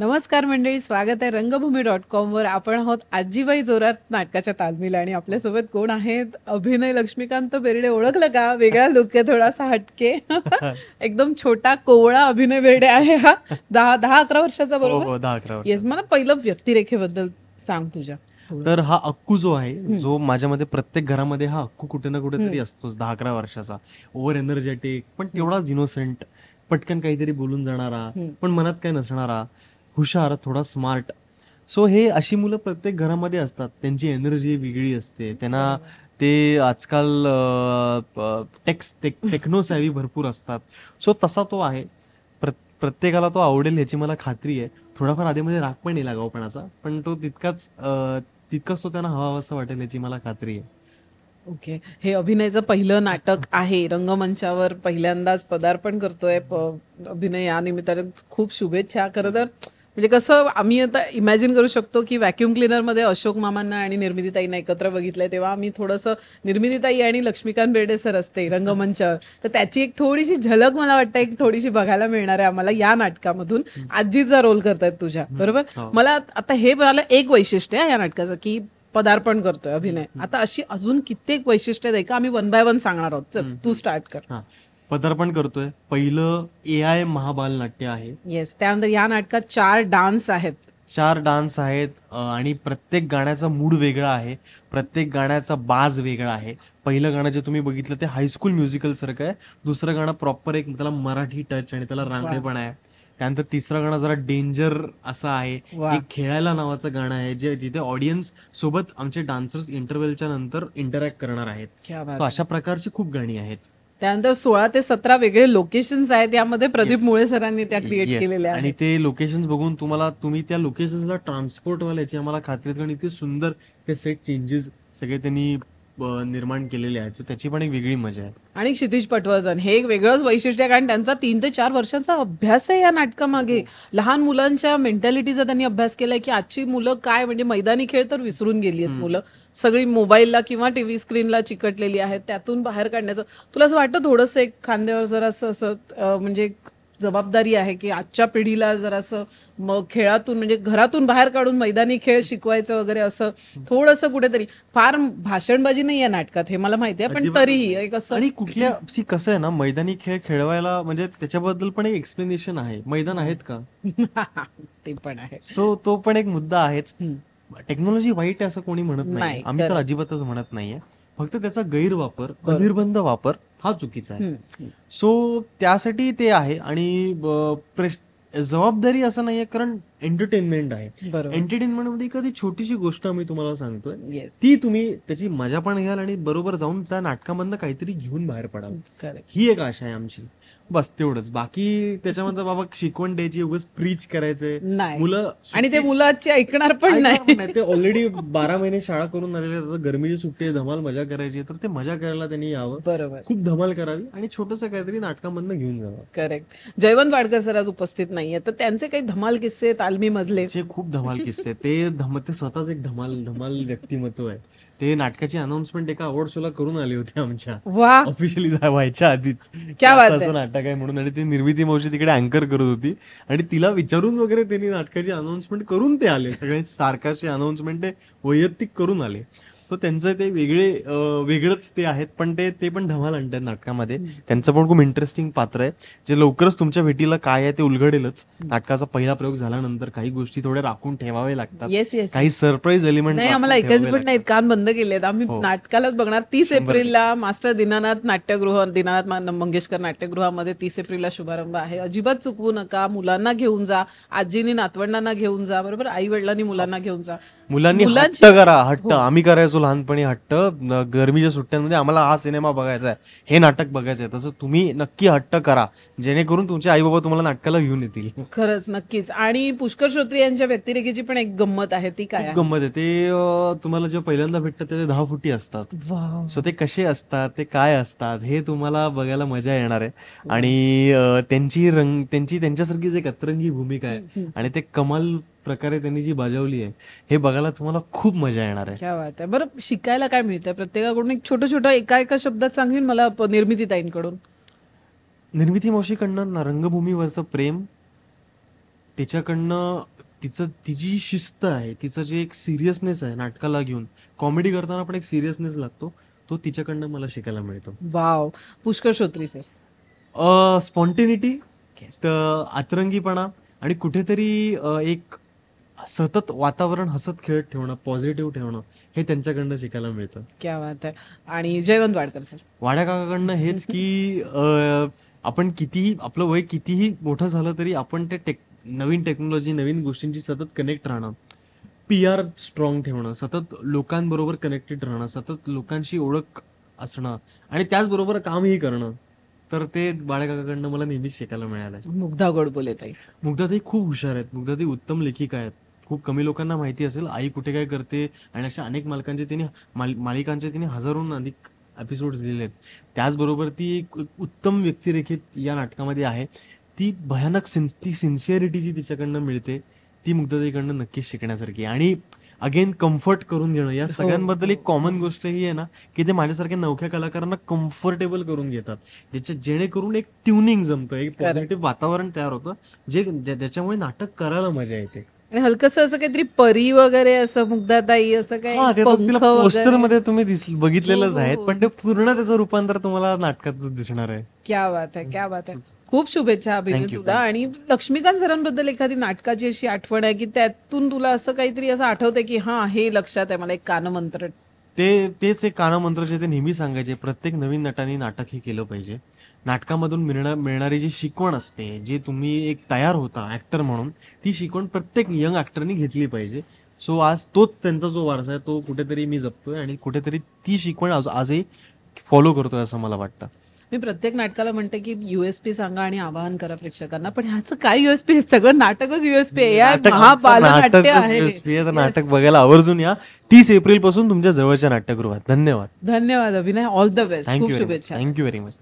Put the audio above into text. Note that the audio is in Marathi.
नमस्कार मंडळी स्वागत आहे रंगभूमी डॉट कॉमवर आपण आहोत आजीबाई जोरात नाटकाच्या तालमीला आणि आपल्यासोबत कोण आहेत अभिनय लक्ष्मीकांत बेर्डे ओळखलं का वेगळा लुक आहे थोडासा हटके एकदम छोटा कोवळा अभिनय बेर्डे आहे हा दहा दहा अकरा वर्षाचा हो, हो, बरोबर दहा अकरा येस मला पहिलं व्यक्तिरेखेबद्दल सांग तुझ्या तर हा अक्कू जो आहे जो माझ्यामध्ये प्रत्येक घरामध्ये हा अक्कू कुठे ना कुठे तरी असतोच दहा अकरा वर्षाचा ओव्हर एनर्जेटिक पण तेवढाच इनोसेंट पटकन काहीतरी बोलून जाणारा पण मनात काय नसणारा हुशार थोडा स्मार्ट सो हे अशी मुलं प्रत्येक घरामध्ये असतात त्यांची एनर्जी वेगळी असते त्यांना ते आजकाल टेक्स टेक सॅवी भरपूर असतात सो तसा तो आहे प्र प्रत्येकाला तो आवडेल ह्याची मला खात्री आहे थोडाफार आधीमध्ये राग पण येईल गावपणाचा पण तो तितकाच तितकाच तो त्यांना हवा असं वाटेल याची मला खात्री आहे ओके हे अभिनयचं पहिलं नाटक आहे रंगमंचावर पहिल्यांदाच पदार्पण करतोय अभिनय या निमित्ताने खूप शुभेच्छा खरं तर म्हणजे कसं आम्ही आता इमॅजिन करू शकतो की व्हॅक्युम क्लिनरमध्ये अशोक मामांना आणि निर्मितीताईंना एकत्र बघितलंय तेव्हा आम्ही थोडंसं निर्मितीताई आणि लक्ष्मीकांत बेर्डे सर असते रंगमंचावर तर त्याची एक थोडीशी झलक मला वाटतं एक थोडीशी बघायला मिळणार आहे आम्हाला या नाटकामधून आजीचा रोल करतायत तुझ्या बरोबर हो. मला आता हे मला एक वैशिष्ट्य आहे या नाटकाचं की पदार्पण करतोय अभिनय आता अशी अजून कित्येक वैशिष्ट्य आहे का आम्ही वन बाय वन सांगणार आहोत चल तू स्टार्ट कर पदार्पण करतोय पहिलं ए आय महाबाल नाट्य आहे येस त्यानंतर या नाटकात चार डान्स आहेत चार डान्स आहेत आणि प्रत्येक गाण्याचा मूड वेगळा आहे प्रत्येक गाण्याचा बाज वेगळा आहे पहिलं गाणं जे तुम्ही बघितलं ते हायस्कूल म्युझिकल सारखं आहे दुसरं गाणं प्रॉपर एक त्याला मराठी टच आणि त्याला पण आहे त्यानंतर तिसरं गाणं जरा डेंजर असं आहे एक खेळायला नावाचं गाणं आहे जे जिथे ऑडियन्स सोबत आमचे डान्सर्स इंटरव्हलच्या नंतर इंटरॅक्ट करणार आहेत अशा प्रकारची खूप गाणी आहेत त्यानंतर सोळा ते सतरा वेगळे लोकेशन्स आहेत यामध्ये प्रदीप मुळे सरांनी त्या क्रिएट केलेल्या आणि ते लोकेशन्स बघून तुम्हाला तुम्ही त्या लोकेशन्सला ट्रान्सपोर्ट वाल्याची आम्हाला खात्री सुंदर ते सेट चेंजेस सगळे त्यांनी निर्माण केलेले आहे त्याची पण एक वेगळी मजा आहे आणि क्षितिज पटवर्धन हे एक वेगळंच वैशिष्ट्य आहे कारण त्यांचा तीन ते चार वर्षांचा अभ्यास आहे या नाटकामागे हो. लहान मुलांच्या मेंटॅलिटीचा त्यांनी अभ्यास केलाय की आजची मुलं काय म्हणजे मैदानी खेळ तर विसरून गेली आहेत मुलं सगळी मोबाईलला किंवा टीव्ही स्क्रीनला चिकटलेली आहेत त्यातून बाहेर काढण्याचं तुला असं वाटतं थोडंसं एक खांद्यावर जरा असं असं म्हणजे जबाबदारी आहे की आजच्या पिढीला जरासं मग खेळातून म्हणजे घरातून बाहेर काढून मैदानी खेळ शिकवायचं वगैरे असं थोडंसं कुठेतरी फार भाषणबाजी नाही या नाटकात हे मला माहिती आहे पण तरीही एक असं आणि कुठल्या कसं आहे ना मैदानी खेळ खेळवायला म्हणजे त्याच्याबद्दल पण एक एक्सप्लेनेशन आहे मैदान आहेत का ते पण आहे सो तो पण एक मुद्दा आहेच टेक्नॉलॉजी वाईट असं कोणी म्हणत नाही आम्ही तर अजिबातच म्हणत नाहीये फक्त त्याचा गैरवापर अनिर्बंध वापर हा चुकीचा आहे सो त्यासाठी ते आहे आणि जबाबदारी असं नाहीये कारण एंटरटेनमेंट आहे एंटरटेनमेंट मध्ये एखादी छोटीशी गोष्ट मी तुम्हाला सांगतोय ती तुम्ही त्याची मजा पण घ्याल आणि बरोबर जाऊन त्या नाटकामधनं काहीतरी घेऊन बाहेर पडाल ही एक आशा आहे आमची बस तेवढंच बाकी त्याच्यामध्ये बाबा शिकवण द्यायची उगाच प्रीच करायचंय मुलं आणि ते मुलाचे ऐकणार पण नाही ते ऑलरेडी बारा महिने शाळा करून आलेले गरमीची सुट्टी धमाल मजा करायची तर ते मजा करायला त्यांनी यावं बरोबर खूप धमाल करावी आणि छोटस काहीतरी नाटकामधनं घेऊन जावं करेक्ट जयवंत वाडकर सर आज उपस्थित नाहीये तर त्यांचे काही धमाल किस्से मधले जे खूप धमाल किस्से ते धम ते स्वतःच एक धमाल धमाल व्यक्तिमत्व आहे ते नाटकाची अनाउन्समेंट एका अवॉर्ड शोला करून आले होते आमच्या वा ऑफिशियली व्हायच्या आधीच क्या बात नाटक आहे म्हणून आणि ती निर्मिती मावशी तिकडे अँकर करत होती आणि तिला विचारून वगैरे त्यांनी नाटकाची अनाउन्समेंट करून ते आले सगळ्यांची सारखाची अनाउन्समेंट ते वैयक्तिक करून आले सो त्यांचं ते वेगळे वेगळंच ते आहेत पण ते ते पण धमाल आणतात नाटकामध्ये त्यांचं पण खूप इंटरेस्टिंग पात्र आहे जे लवकरच तुमच्या भेटीला काय आहे ते उलगडेलच नाटकाचा पहिला प्रयोग झाल्यानंतर काही गोष्टी थोड्या राखून ठेवावे लागतात येस काही सरप्राईज एलिमेंट नाही आम्हाला एकच पण नाही कान बंद केलेत आम्ही हो. नाटकालाच बघणार तीस एप्रिलला मास्टर दिनानाथ नाट्यगृह दिनानाथ मंगेशकर नाट्यगृहामध्ये तीस एप्रिलला शुभारंभ आहे अजिबात चुकवू नका मुलांना घेऊन जा आजीनी नातवंडांना घेऊन जा बरोबर आई वडिलांनी मुलांना घेऊन जा मुलांनी हट्ट करा हट्ट हो. आम्ही करायचो बघायचो लहानपणी हट्ट गरमीच्या सुट्ट्यांमध्ये आम्हाला हा सिनेमा बघायचा आहे हे नाटक बघायचं आहे तसं तुम्ही नक्की हट्ट करा जेणेकरून तुमचे आई बाबा तुम्हाला नाटकाला घेऊन येतील खरंच नक्कीच आणि पुष्कर श्रोत्री यांच्या व्यक्तिरेखेची पण एक गंमत आहे ती काय गंमत आहे ते तुम्हाला जेव्हा पहिल्यांदा भेटतात ते दहा फुटी असतात सो ते कसे असतात ते काय असतात हे तुम्हाला बघायला मजा येणार आहे आणि त्यांची रंग त्यांची त्यांच्यासारखीच एक अतरंगी भूमिका आहे आणि ते कमल प्रकारे त्यांनी जी बजावली आहे हे बघायला तुम्हाला खूप मजा येणार आहे बात आहे बरं शिकायला काय मिळतं प्रत्येकाकडून एक छोटं छोटं एका एका शब्दात सांगेन मला निर्मिती ताईंकडून निर्मिती मावशीकडनं ना रंगभूमीवरचं प्रेम तिच्याकडनं तिचं तिची शिस्त आहे तिचं जे एक सिरियसनेस आहे नाटकाला घेऊन कॉमेडी करताना पण एक सिरियसनेस लागतो तो तिच्याकडनं मला शिकायला मिळतो wow Pushkar Shrotri sir spontaneity तर अतरंगीपणा आणि कुठेतरी एक सतत वातावरण हसत खेळत ठेवणं पॉझिटिव्ह ठेवणं हे त्यांच्याकडनं शिकायला मिळतं क्या बात आहे आणि जयवंत वाडकर सर वाड्या काकाकडनं हेच की आपण कितीही आपलं वय कितीही मोठं झालं तरी आपण ते टेक नवीन टेक्नॉलॉजी नवीन गोष्टींची सतत कनेक्ट राहणं पी आर स्ट्रॉंग ठेवणं सतत लोकांबरोबर कनेक्टेड राहणं सतत लोकांशी ओळख असणं आणि त्याचबरोबर कामही करणं तर ते बाळकाकाकडनं मला नेहमीच शिकायला मिळालं मुग्धा गोडबोले ताई मुग्धा ताई खूप हुशार आहेत मुग्धा ताई उत्तम लेखिका आहेत खूप कमी लोकांना माहिती असेल आई कुठे काय करते आणि अशा अनेक मालकांचे तिने मालिक मालिकांचे तिने हजारोहून अधिक एपिसोड्स लिहिले आहेत त्याचबरोबर ती एक उत्तम व्यक्तिरेखेत या नाटकामध्ये आहे ती भयानक सिन्स ती सिन्सिअरिटी जी तिच्याकडनं मिळते ती मुग्धतेकडनं नक्कीच शिकण्यासारखी आणि अगेन कम्फर्ट करून घेणं या हो. सगळ्यांबद्दल एक कॉमन गोष्ट ही आहे ना की ते माझ्यासारख्या नवख्या कलाकारांना कम्फर्टेबल करून घेतात ज्याच्या जेणेकरून एक ट्युनिंग जमतं एक पॉझिटिव्ह वातावरण तयार होतं जे ज्याच्यामुळे नाटक करायला मजा येते आणि हलकस असं काहीतरी परी वगैरे असं मुग्धाताई असं काही पोस्टर मध्ये तुम्ही हो, हो. बघितलेलंच आहे पण ते पूर्ण त्याचं रूपांतर तुम्हाला नाटकात दिसणार आहे क्या बात आहे क्या बात आहे खूप शुभेच्छा अभिनय तुला आणि लक्ष्मीकांत सरांबद्दल एखादी नाटकाची अशी आठवण आहे की त्यातून तुला असं काहीतरी असं आठवतंय की हा हे लक्षात आहे मला एक कानमंत्र ते तेच एक कानमंत्र जे ते नेहमी सांगायचे प्रत्येक नवीन नटाने नाटक हे केलं पाहिजे नाटकामधून मिळणार मिळणारी जी शिकवण असते जे तुम्ही एक तयार होता ॲक्टर म्हणून ती शिकवण प्रत्येक यंग ॲक्टरनी घेतली पाहिजे सो आज तोच त्यांचा जो वारसा आहे तो कुठेतरी मी जपतोय आणि कुठेतरी ती शिकवण आज आजही फॉलो करतोय असं मला वाटतं मी प्रत्येक नाटकाला म्हणते की युएसपी सांगा आणि आवाहन करा प्रेक्षकांना पण ह्याचं काय युएसपी सगळं नाटकच युएसपी आहे नाटक बघायला आवर्जून या तीस एप्रिल पासून तुमच्या जवळच्या नाटकगृहात धन्यवाद धन्यवाद अभिनय ऑल द बेस्ट खूप शुभेच्छा थँक्यू व्हेरी मच